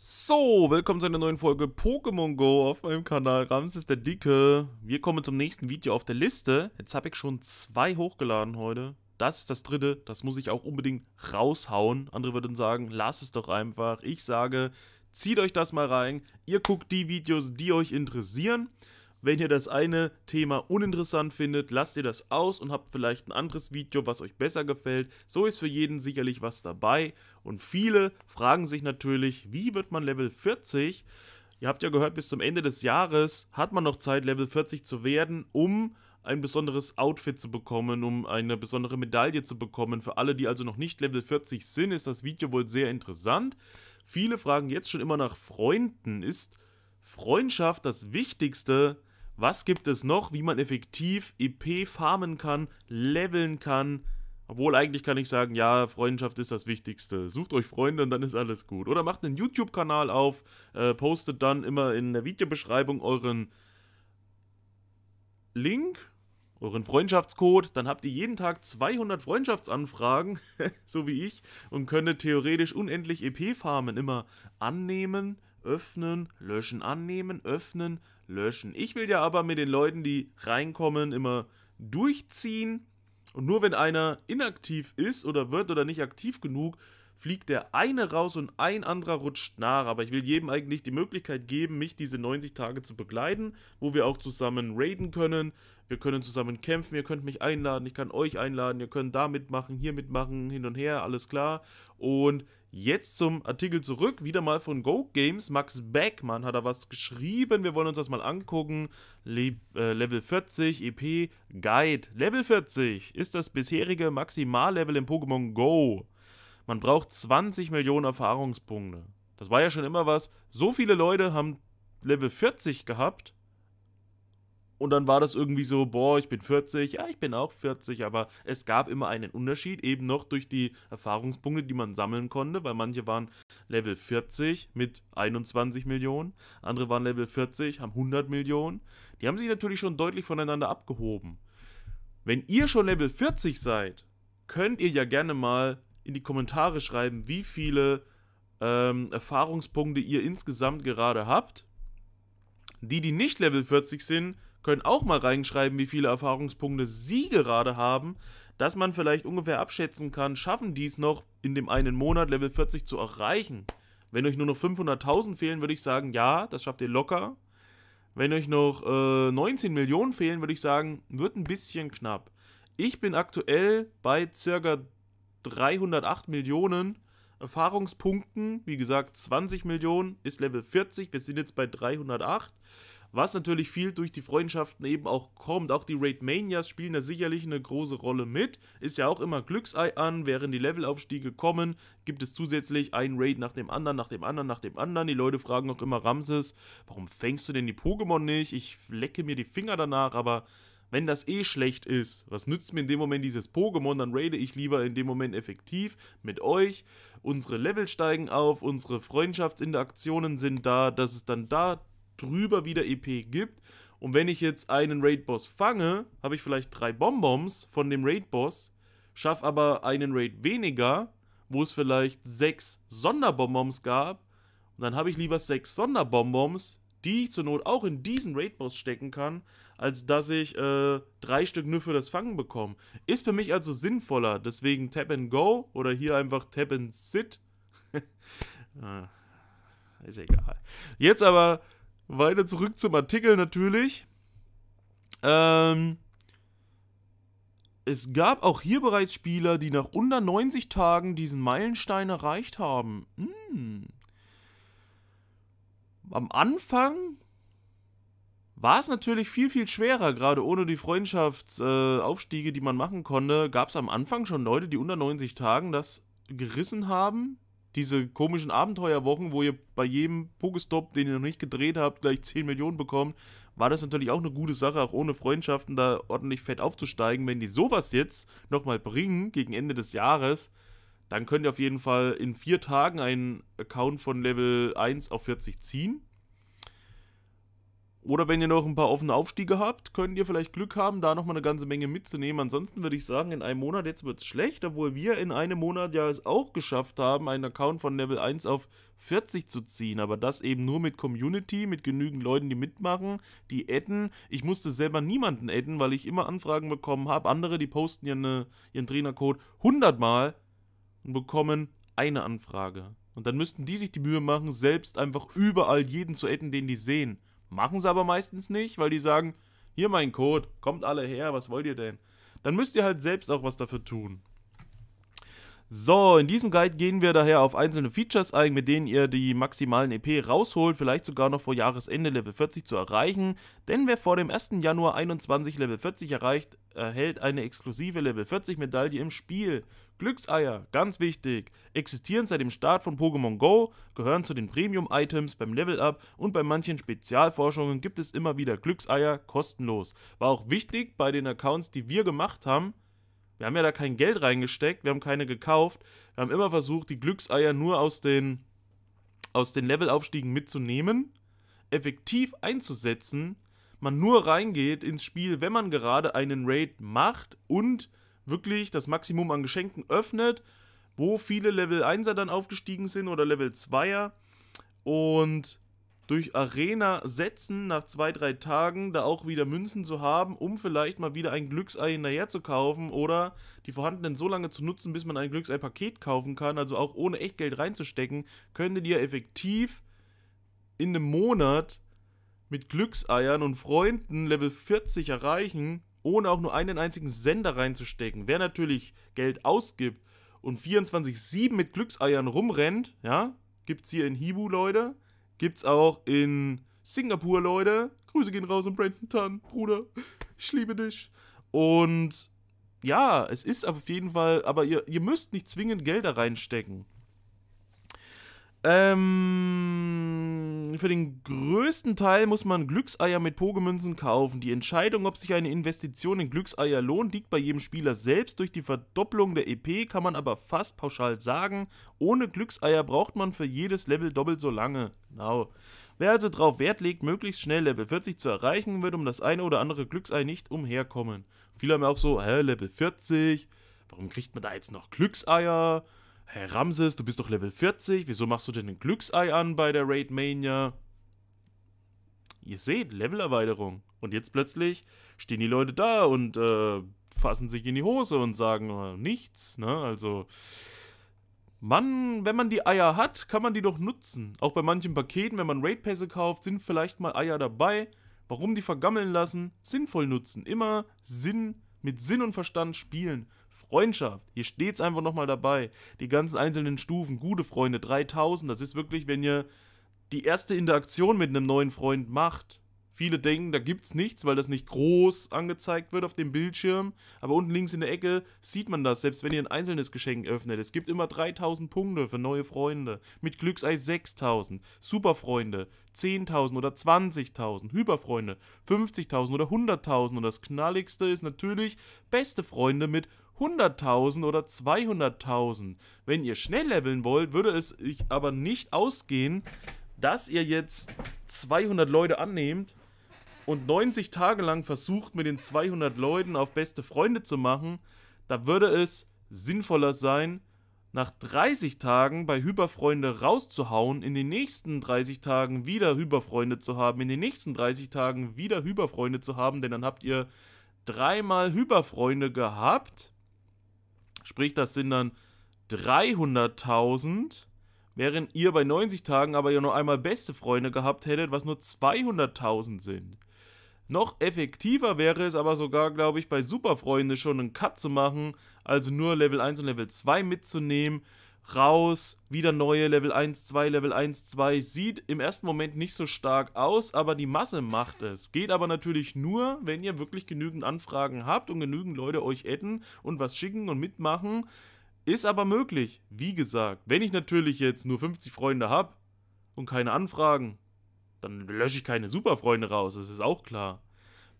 So, willkommen zu einer neuen Folge Pokémon Go auf meinem Kanal Ramses der Dicke. Wir kommen zum nächsten Video auf der Liste. Jetzt habe ich schon zwei hochgeladen heute. Das ist das dritte, das muss ich auch unbedingt raushauen. Andere würden sagen, lasst es doch einfach. Ich sage, zieht euch das mal rein. Ihr guckt die Videos, die euch interessieren. Wenn ihr das eine Thema uninteressant findet, lasst ihr das aus und habt vielleicht ein anderes Video, was euch besser gefällt. So ist für jeden sicherlich was dabei. Und viele fragen sich natürlich, wie wird man Level 40? Ihr habt ja gehört, bis zum Ende des Jahres hat man noch Zeit, Level 40 zu werden, um ein besonderes Outfit zu bekommen, um eine besondere Medaille zu bekommen. Für alle, die also noch nicht Level 40 sind, ist das Video wohl sehr interessant. Viele fragen jetzt schon immer nach Freunden. Ist Freundschaft das Wichtigste was gibt es noch, wie man effektiv EP farmen kann, leveln kann? Obwohl eigentlich kann ich sagen, ja, Freundschaft ist das Wichtigste. Sucht euch Freunde und dann ist alles gut. Oder macht einen YouTube-Kanal auf, äh, postet dann immer in der Videobeschreibung euren Link, euren Freundschaftscode. Dann habt ihr jeden Tag 200 Freundschaftsanfragen, so wie ich, und könntet theoretisch unendlich EP-Farmen immer annehmen öffnen, löschen, annehmen, öffnen, löschen. Ich will ja aber mit den Leuten, die reinkommen, immer durchziehen. Und nur wenn einer inaktiv ist oder wird oder nicht aktiv genug, fliegt der eine raus und ein anderer rutscht nach. Aber ich will jedem eigentlich die Möglichkeit geben, mich diese 90 Tage zu begleiten, wo wir auch zusammen raiden können. Wir können zusammen kämpfen, ihr könnt mich einladen, ich kann euch einladen, ihr könnt da mitmachen, hier mitmachen, hin und her, alles klar. Und Jetzt zum Artikel zurück, wieder mal von Go Games. Max Beckmann hat da was geschrieben. Wir wollen uns das mal angucken. Le äh, Level 40 EP Guide. Level 40 ist das bisherige Maximallevel in Pokémon Go. Man braucht 20 Millionen Erfahrungspunkte. Das war ja schon immer was. So viele Leute haben Level 40 gehabt und dann war das irgendwie so, boah, ich bin 40, ja, ich bin auch 40, aber es gab immer einen Unterschied, eben noch durch die Erfahrungspunkte, die man sammeln konnte, weil manche waren Level 40 mit 21 Millionen, andere waren Level 40, haben 100 Millionen. Die haben sich natürlich schon deutlich voneinander abgehoben. Wenn ihr schon Level 40 seid, könnt ihr ja gerne mal in die Kommentare schreiben, wie viele ähm, Erfahrungspunkte ihr insgesamt gerade habt. Die, die nicht Level 40 sind, können auch mal reinschreiben, wie viele Erfahrungspunkte Sie gerade haben, dass man vielleicht ungefähr abschätzen kann, schaffen die es noch in dem einen Monat Level 40 zu erreichen. Wenn euch nur noch 500.000 fehlen, würde ich sagen, ja, das schafft ihr locker. Wenn euch noch äh, 19 Millionen fehlen, würde ich sagen, wird ein bisschen knapp. Ich bin aktuell bei circa 308 Millionen Erfahrungspunkten. Wie gesagt, 20 Millionen ist Level 40. Wir sind jetzt bei 308 was natürlich viel durch die Freundschaften eben auch kommt. Auch die Raid Manias spielen da sicherlich eine große Rolle mit. Ist ja auch immer Glücksei an, während die Levelaufstiege kommen, gibt es zusätzlich einen Raid nach dem anderen, nach dem anderen, nach dem anderen. Die Leute fragen auch immer Ramses, warum fängst du denn die Pokémon nicht? Ich lecke mir die Finger danach, aber wenn das eh schlecht ist, was nützt mir in dem Moment dieses Pokémon, dann raide ich lieber in dem Moment effektiv mit euch. Unsere Level steigen auf, unsere Freundschaftsinteraktionen sind da, dass es dann da drüber wieder EP gibt. Und wenn ich jetzt einen Raid-Boss fange, habe ich vielleicht drei Bonbons von dem Raid-Boss, schaffe aber einen Raid weniger, wo es vielleicht sechs Sonderbonbons gab. Und dann habe ich lieber sechs Sonderbonbons, die ich zur Not auch in diesen Raid-Boss stecken kann, als dass ich äh, drei Stück nur für das Fangen bekomme. Ist für mich also sinnvoller. Deswegen Tap and Go oder hier einfach Tap and Sit. ah, ist egal. Jetzt aber weiter zurück zum Artikel natürlich. Ähm, es gab auch hier bereits Spieler, die nach unter 90 Tagen diesen Meilenstein erreicht haben. Hm. Am Anfang war es natürlich viel, viel schwerer, gerade ohne die Freundschaftsaufstiege, äh, die man machen konnte, gab es am Anfang schon Leute, die unter 90 Tagen das gerissen haben diese komischen Abenteuerwochen, wo ihr bei jedem Pokestop, den ihr noch nicht gedreht habt, gleich 10 Millionen bekommt, war das natürlich auch eine gute Sache, auch ohne Freundschaften da ordentlich fett aufzusteigen. Wenn die sowas jetzt nochmal bringen gegen Ende des Jahres, dann könnt ihr auf jeden Fall in vier Tagen einen Account von Level 1 auf 40 ziehen. Oder wenn ihr noch ein paar offene Aufstiege habt, könnt ihr vielleicht Glück haben, da nochmal eine ganze Menge mitzunehmen. Ansonsten würde ich sagen, in einem Monat jetzt wird es schlecht, obwohl wir in einem Monat ja es auch geschafft haben, einen Account von Level 1 auf 40 zu ziehen. Aber das eben nur mit Community, mit genügend Leuten, die mitmachen, die adden. Ich musste selber niemanden adden, weil ich immer Anfragen bekommen habe. Andere, die posten ihren, äh, ihren Trainercode 100 Mal und bekommen eine Anfrage. Und dann müssten die sich die Mühe machen, selbst einfach überall jeden zu adden, den die sehen. Machen sie aber meistens nicht, weil die sagen, hier mein Code, kommt alle her, was wollt ihr denn? Dann müsst ihr halt selbst auch was dafür tun. So, in diesem Guide gehen wir daher auf einzelne Features ein, mit denen ihr die maximalen EP rausholt, vielleicht sogar noch vor Jahresende Level 40 zu erreichen. Denn wer vor dem 1. Januar 21 Level 40 erreicht, erhält eine exklusive Level 40 Medaille im Spiel. Glückseier, ganz wichtig, existieren seit dem Start von Pokémon Go, gehören zu den Premium-Items beim Level-Up und bei manchen Spezialforschungen gibt es immer wieder Glückseier kostenlos. War auch wichtig bei den Accounts, die wir gemacht haben. Wir haben ja da kein Geld reingesteckt, wir haben keine gekauft. Wir haben immer versucht, die Glückseier nur aus den, aus den Levelaufstiegen mitzunehmen, effektiv einzusetzen. Man nur reingeht ins Spiel, wenn man gerade einen Raid macht und wirklich das Maximum an Geschenken öffnet, wo viele Level 1er dann aufgestiegen sind oder Level 2er und durch Arena setzen nach zwei, drei Tagen da auch wieder Münzen zu haben, um vielleicht mal wieder ein Glücksei hinterher zu kaufen oder die vorhandenen so lange zu nutzen, bis man ein Glücksei-Paket kaufen kann, also auch ohne Echtgeld reinzustecken, könntet ihr effektiv in einem Monat mit Glückseiern und Freunden Level 40 erreichen ohne auch nur einen einzigen Sender reinzustecken. Wer natürlich Geld ausgibt und 24-7 mit Glückseiern rumrennt, ja, gibt's hier in Hibu, Leute, gibt's auch in Singapur, Leute. Grüße gehen raus an Brandon Tan, Bruder. Ich liebe dich. Und ja, es ist auf jeden Fall, aber ihr, ihr müsst nicht zwingend Geld da reinstecken. Ähm, für den größten Teil muss man Glückseier mit Pogemünzen kaufen. Die Entscheidung, ob sich eine Investition in Glückseier lohnt, liegt bei jedem Spieler selbst. Durch die Verdopplung der EP kann man aber fast pauschal sagen, ohne Glückseier braucht man für jedes Level doppelt so lange. Genau. Wer also darauf Wert legt, möglichst schnell Level 40 zu erreichen, wird um das eine oder andere Glücksei nicht umherkommen. Viele haben auch so, hä, Level 40? Warum kriegt man da jetzt noch Glückseier? hey Ramses, du bist doch Level 40, wieso machst du denn ein Glücksei an bei der Raid Mania? Ihr seht, Levelerweiterung. Und jetzt plötzlich stehen die Leute da und äh, fassen sich in die Hose und sagen äh, nichts, ne? Also, Mann, wenn man die Eier hat, kann man die doch nutzen. Auch bei manchen Paketen, wenn man Raid-Pässe kauft, sind vielleicht mal Eier dabei. Warum die vergammeln lassen? Sinnvoll nutzen. Immer Sinn, mit Sinn und Verstand spielen. Freundschaft. Hier steht es einfach nochmal dabei. Die ganzen einzelnen Stufen. Gute Freunde, 3000. Das ist wirklich, wenn ihr die erste Interaktion mit einem neuen Freund macht. Viele denken, da gibt es nichts, weil das nicht groß angezeigt wird auf dem Bildschirm. Aber unten links in der Ecke sieht man das, selbst wenn ihr ein einzelnes Geschenk öffnet. Es gibt immer 3000 Punkte für neue Freunde. Mit Glücksei 6000. Superfreunde 10.000 oder 20.000. Hyperfreunde 50.000 oder 100.000. Und das Knalligste ist natürlich beste Freunde mit 100.000 oder 200.000. Wenn ihr schnell leveln wollt, würde es ich aber nicht ausgehen, dass ihr jetzt 200 Leute annehmt und 90 Tage lang versucht, mit den 200 Leuten auf beste Freunde zu machen. Da würde es sinnvoller sein, nach 30 Tagen bei Hyperfreunde rauszuhauen, in den nächsten 30 Tagen wieder Hyperfreunde zu haben, in den nächsten 30 Tagen wieder Hyperfreunde zu haben, denn dann habt ihr dreimal Hyperfreunde gehabt Sprich, das sind dann 300.000, während ihr bei 90 Tagen aber ja nur einmal beste Freunde gehabt hättet, was nur 200.000 sind. Noch effektiver wäre es aber sogar, glaube ich, bei Superfreunde schon einen Cut zu machen, also nur Level 1 und Level 2 mitzunehmen raus, wieder neue Level 1, 2, Level 1, 2. Sieht im ersten Moment nicht so stark aus, aber die Masse macht es. Geht aber natürlich nur, wenn ihr wirklich genügend Anfragen habt und genügend Leute euch adden und was schicken und mitmachen. Ist aber möglich, wie gesagt. Wenn ich natürlich jetzt nur 50 Freunde habe und keine Anfragen, dann lösche ich keine Superfreunde raus, das ist auch klar.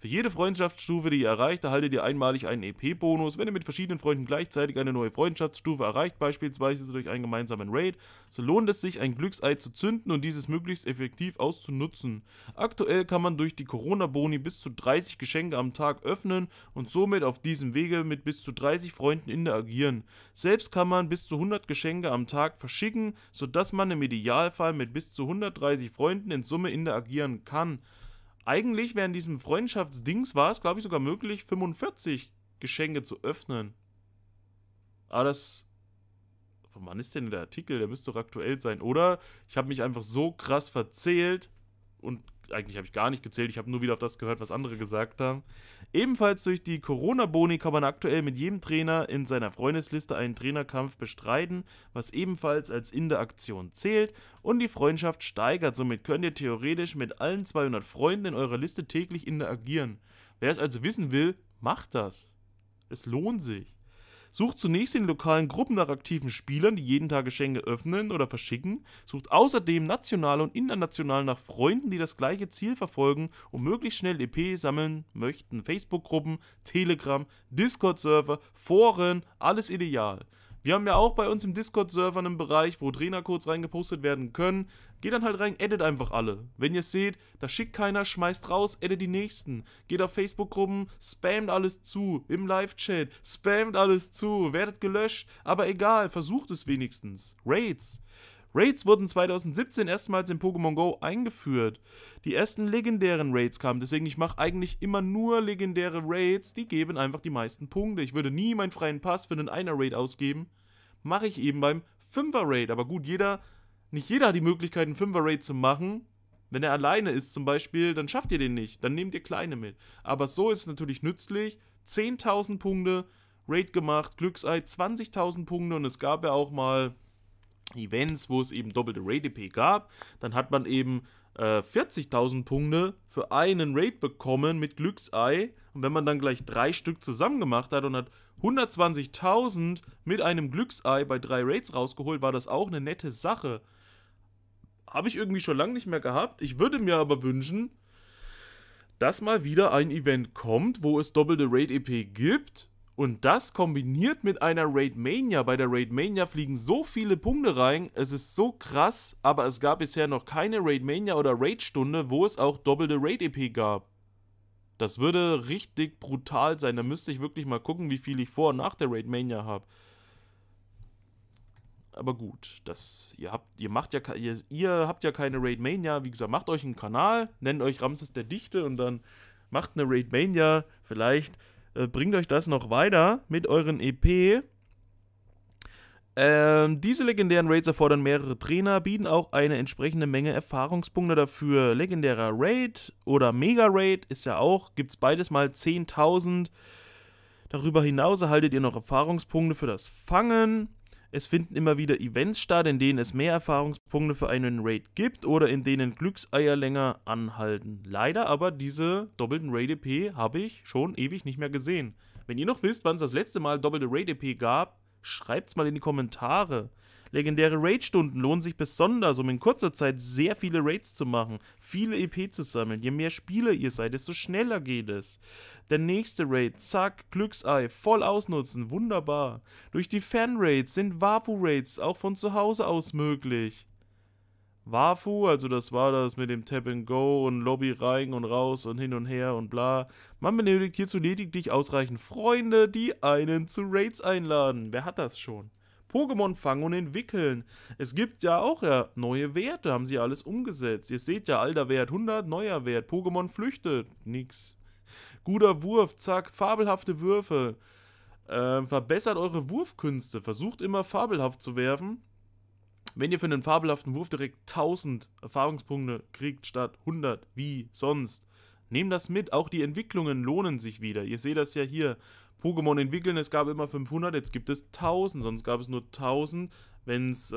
Für jede Freundschaftsstufe, die ihr erreicht, erhaltet ihr einmalig einen EP-Bonus. Wenn ihr mit verschiedenen Freunden gleichzeitig eine neue Freundschaftsstufe erreicht, beispielsweise durch einen gemeinsamen Raid, so lohnt es sich, ein Glücksei zu zünden und dieses möglichst effektiv auszunutzen. Aktuell kann man durch die Corona-Boni bis zu 30 Geschenke am Tag öffnen und somit auf diesem Wege mit bis zu 30 Freunden interagieren. Selbst kann man bis zu 100 Geschenke am Tag verschicken, sodass man im Idealfall mit bis zu 130 Freunden in Summe interagieren kann. Eigentlich während diesem Freundschaftsdings war es, glaube ich, sogar möglich, 45 Geschenke zu öffnen. Aber das. Von wann ist denn der Artikel? Der müsste doch aktuell sein, oder? Ich habe mich einfach so krass verzählt und eigentlich habe ich gar nicht gezählt, ich habe nur wieder auf das gehört, was andere gesagt haben. Ebenfalls durch die Corona-Boni kann man aktuell mit jedem Trainer in seiner Freundesliste einen Trainerkampf bestreiten, was ebenfalls als Interaktion zählt und die Freundschaft steigert. Somit könnt ihr theoretisch mit allen 200 Freunden in eurer Liste täglich interagieren. Wer es also wissen will, macht das. Es lohnt sich. Sucht zunächst in lokalen Gruppen nach aktiven Spielern, die jeden Tag Geschenke öffnen oder verschicken. Sucht außerdem national und international nach Freunden, die das gleiche Ziel verfolgen und möglichst schnell EP sammeln möchten. Facebook-Gruppen, Telegram, Discord-Server, Foren, alles ideal. Wir haben ja auch bei uns im Discord-Server einen Bereich, wo Trainercodes reingepostet werden können. Geht dann halt rein, edit einfach alle. Wenn ihr es seht, da schickt keiner, schmeißt raus, edit die nächsten. Geht auf Facebook-Gruppen, spammt alles zu. Im Live-Chat, spammt alles zu. Werdet gelöscht, aber egal, versucht es wenigstens. Raids. Raids wurden 2017 erstmals in Pokémon Go eingeführt. Die ersten legendären Raids kamen, deswegen ich mache eigentlich immer nur legendäre Raids, die geben einfach die meisten Punkte. Ich würde nie meinen freien Pass für einen einer Raid ausgeben. Mache ich eben beim 5er Raid, aber gut, jeder, nicht jeder hat die Möglichkeit, einen 5er Raid zu machen. Wenn er alleine ist zum Beispiel, dann schafft ihr den nicht, dann nehmt ihr kleine mit. Aber so ist es natürlich nützlich. 10.000 Punkte, Raid gemacht, Glücksei 20.000 Punkte und es gab ja auch mal Events, wo es eben doppelte Raid-EP gab, dann hat man eben äh, 40.000 Punkte für einen Raid bekommen mit Glücksei. Und wenn man dann gleich drei Stück zusammen gemacht hat und hat 120.000 mit einem Glücksei bei drei Raids rausgeholt, war das auch eine nette Sache. Habe ich irgendwie schon lange nicht mehr gehabt. Ich würde mir aber wünschen, dass mal wieder ein Event kommt, wo es doppelte Raid-EP gibt und das kombiniert mit einer Raid Mania. Bei der Raid Mania fliegen so viele Punkte rein. Es ist so krass, aber es gab bisher noch keine Raid Mania oder Raid Stunde, wo es auch doppelte Raid-EP gab. Das würde richtig brutal sein. Da müsste ich wirklich mal gucken, wie viel ich vor und nach der Raid Mania habe. Aber gut, das, ihr, habt, ihr, macht ja, ihr, ihr habt ja keine Raidmania. Wie gesagt, macht euch einen Kanal, nennt euch Ramses der Dichte und dann macht eine Raid Mania. Vielleicht äh, bringt euch das noch weiter mit euren EP. Ähm, diese legendären Raids erfordern mehrere Trainer, bieten auch eine entsprechende Menge Erfahrungspunkte dafür. Legendärer Raid oder Mega Raid ist ja auch, gibt es beides mal 10.000. Darüber hinaus erhaltet ihr noch Erfahrungspunkte für das Fangen. Es finden immer wieder Events statt, in denen es mehr Erfahrungspunkte für einen Raid gibt oder in denen Glückseier länger anhalten. Leider aber diese doppelten Raid-EP habe ich schon ewig nicht mehr gesehen. Wenn ihr noch wisst, wann es das letzte Mal doppelte Raid-EP gab, schreibt es mal in die Kommentare. Legendäre Raid-Stunden lohnen sich besonders, um in kurzer Zeit sehr viele Raids zu machen, viele EP zu sammeln. Je mehr Spieler ihr seid, desto schneller geht es. Der nächste Raid, zack, Glücksei, voll ausnutzen, wunderbar. Durch die Fan-Raids sind Wafu-Raids auch von zu Hause aus möglich. Wafu, also das war das mit dem Tap and Go und Lobby rein und raus und hin und her und bla. Man benötigt hierzu lediglich ausreichend Freunde, die einen zu Raids einladen. Wer hat das schon? Pokémon fangen und entwickeln. Es gibt ja auch ja, neue Werte, haben sie alles umgesetzt. Ihr seht ja, alter Wert 100, neuer Wert. Pokémon flüchtet, nix. Guter Wurf, zack, fabelhafte Würfe. Äh, verbessert eure Wurfkünste, versucht immer fabelhaft zu werfen. Wenn ihr für einen fabelhaften Wurf direkt 1000 Erfahrungspunkte kriegt statt 100, wie sonst. Nehmt das mit, auch die Entwicklungen lohnen sich wieder. Ihr seht das ja hier. Pokémon entwickeln. Es gab immer 500, jetzt gibt es 1000, sonst gab es nur 1000. Wenn's, äh,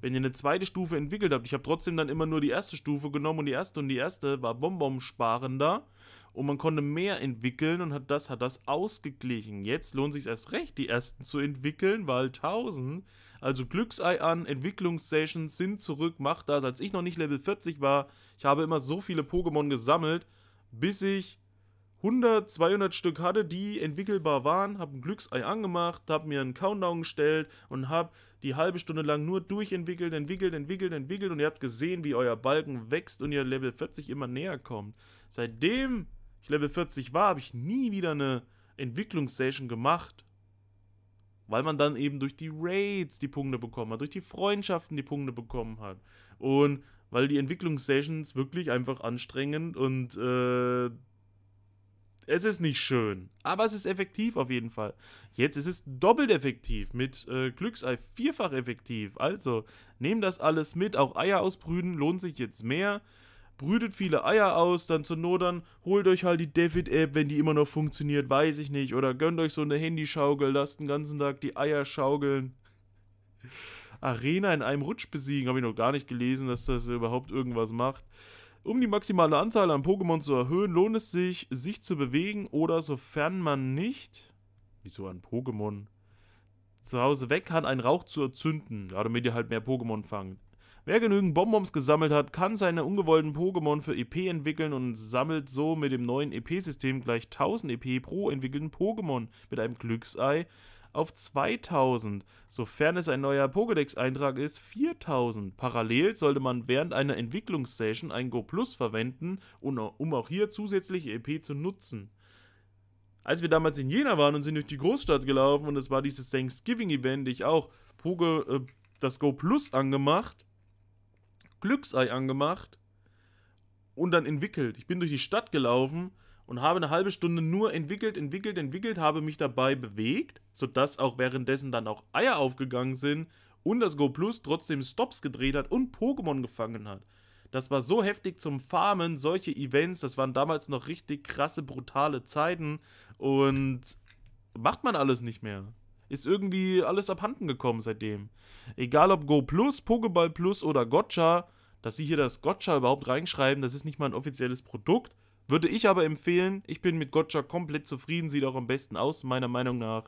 wenn ihr eine zweite Stufe entwickelt habt, ich habe trotzdem dann immer nur die erste Stufe genommen und die erste und die erste war bonbonsparender und man konnte mehr entwickeln und hat das, hat das ausgeglichen. Jetzt lohnt sich erst recht, die ersten zu entwickeln, weil 1000, also Glücksei an, Entwicklungssessions sind zurück, macht das. Als ich noch nicht Level 40 war, ich habe immer so viele Pokémon gesammelt, bis ich 100, 200 Stück hatte, die entwickelbar waren, habe ein Glücksei angemacht, habe mir einen Countdown gestellt und habe die halbe Stunde lang nur durchentwickelt, entwickelt, entwickelt, entwickelt und ihr habt gesehen, wie euer Balken wächst und ihr Level 40 immer näher kommt. Seitdem ich Level 40 war, habe ich nie wieder eine Entwicklungssession gemacht. Weil man dann eben durch die Raids die Punkte bekommen hat, durch die Freundschaften die Punkte bekommen hat. Und weil die Entwicklungssessions wirklich einfach anstrengend und äh, es ist nicht schön, aber es ist effektiv auf jeden Fall. Jetzt ist es doppelt effektiv mit äh, Glücksei vierfach effektiv. Also nehmt das alles mit. Auch Eier ausbrüten lohnt sich jetzt mehr. Brütet viele Eier aus, dann zu Nodern holt euch halt die David-App, wenn die immer noch funktioniert, weiß ich nicht. Oder gönnt euch so eine Handyschaukel, lasst den ganzen Tag die Eier schaukeln. Arena in einem Rutsch besiegen, habe ich noch gar nicht gelesen, dass das überhaupt irgendwas macht. Um die maximale Anzahl an Pokémon zu erhöhen, lohnt es sich, sich zu bewegen oder sofern man nicht... Wieso ein Pokémon? Zu Hause weg kann, einen Rauch zu erzünden, ja, damit ihr halt mehr Pokémon fangt. Wer genügend Bonbons gesammelt hat, kann seine ungewollten Pokémon für EP entwickeln und sammelt so mit dem neuen EP-System gleich 1000 EP pro entwickelten Pokémon mit einem Glücksei auf 2000, sofern es ein neuer Pokédex-Eintrag ist, 4000. Parallel sollte man während einer Entwicklungssession ein Go Plus verwenden, um auch hier zusätzliche EP zu nutzen. Als wir damals in Jena waren und sind durch die Großstadt gelaufen und es war dieses Thanksgiving-Event, ich auch Poke, äh, das Go Plus angemacht, Glücksei angemacht und dann entwickelt. Ich bin durch die Stadt gelaufen und habe eine halbe Stunde nur entwickelt, entwickelt, entwickelt, habe mich dabei bewegt, sodass auch währenddessen dann auch Eier aufgegangen sind und das Go Plus trotzdem Stops gedreht hat und Pokémon gefangen hat. Das war so heftig zum Farmen, solche Events, das waren damals noch richtig krasse, brutale Zeiten und macht man alles nicht mehr. Ist irgendwie alles abhanden gekommen seitdem. Egal ob Go Plus, Pokéball Plus oder Gotcha, dass sie hier das Gotcha überhaupt reinschreiben, das ist nicht mal ein offizielles Produkt würde ich aber empfehlen, ich bin mit Gotcha komplett zufrieden, sieht auch am besten aus, meiner Meinung nach.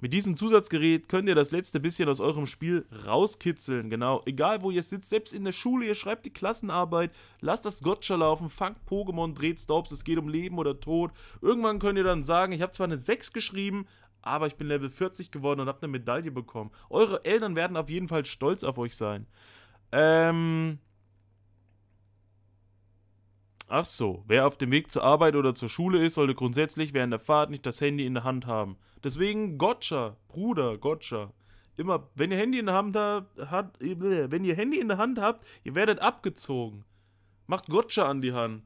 Mit diesem Zusatzgerät könnt ihr das letzte bisschen aus eurem Spiel rauskitzeln, genau. Egal wo ihr sitzt, selbst in der Schule, ihr schreibt die Klassenarbeit, lasst das Gotcha laufen, fangt Pokémon, dreht Stops, es geht um Leben oder Tod. Irgendwann könnt ihr dann sagen, ich habe zwar eine 6 geschrieben, aber ich bin Level 40 geworden und habe eine Medaille bekommen. Eure Eltern werden auf jeden Fall stolz auf euch sein. Ähm, Ach so, wer auf dem Weg zur Arbeit oder zur Schule ist, sollte grundsätzlich während der Fahrt nicht das Handy in der Hand haben. Deswegen Gotcha, Bruder, Gotcha. Immer, wenn ihr Handy in der Hand habt, wenn ihr Handy in der Hand habt, ihr werdet abgezogen. Macht Gotcha an die Hand.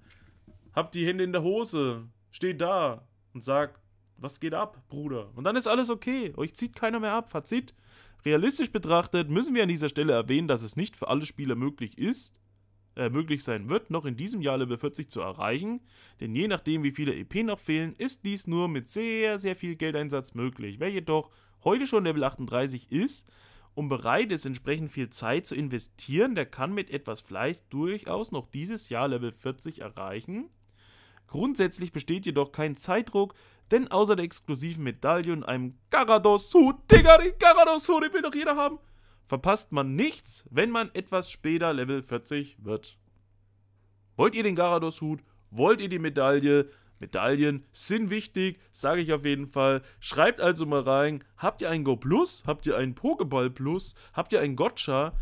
Habt die Hände in der Hose, steht da und sagt, was geht ab, Bruder? Und dann ist alles okay. Euch zieht keiner mehr ab. Fazit. Realistisch betrachtet müssen wir an dieser Stelle erwähnen, dass es nicht für alle Spieler möglich ist, äh, möglich sein wird, noch in diesem Jahr Level 40 zu erreichen, denn je nachdem wie viele EP noch fehlen, ist dies nur mit sehr, sehr viel Geldeinsatz möglich. Wer jedoch heute schon Level 38 ist und bereit ist, entsprechend viel Zeit zu investieren, der kann mit etwas Fleiß durchaus noch dieses Jahr Level 40 erreichen. Grundsätzlich besteht jedoch kein Zeitdruck, denn außer der exklusiven Medaille und einem garados hut Digga, den Karados-Hut, den will doch jeder haben, verpasst man nichts, wenn man etwas später Level 40 wird. Wollt ihr den Garados-Hut? Wollt ihr die Medaille? Medaillen sind wichtig, sage ich auf jeden Fall. Schreibt also mal rein, habt ihr einen Go Plus? Habt ihr einen Pokéball Plus? Habt ihr einen Gotcha?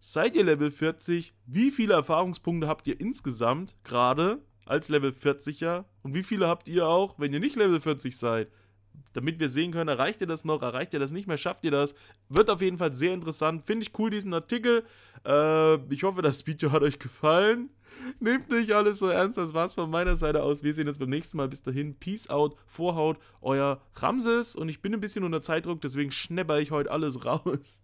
Seid ihr Level 40? Wie viele Erfahrungspunkte habt ihr insgesamt gerade als Level 40er? Und wie viele habt ihr auch, wenn ihr nicht Level 40 seid? damit wir sehen können, erreicht ihr das noch, erreicht ihr das nicht mehr, schafft ihr das. Wird auf jeden Fall sehr interessant. Finde ich cool, diesen Artikel. Äh, ich hoffe, das Video hat euch gefallen. Nehmt nicht alles so ernst. Das war's von meiner Seite aus. Wir sehen uns beim nächsten Mal. Bis dahin, Peace out, Vorhaut, euer Ramses. Und ich bin ein bisschen unter Zeitdruck, deswegen schnepper ich heute alles raus.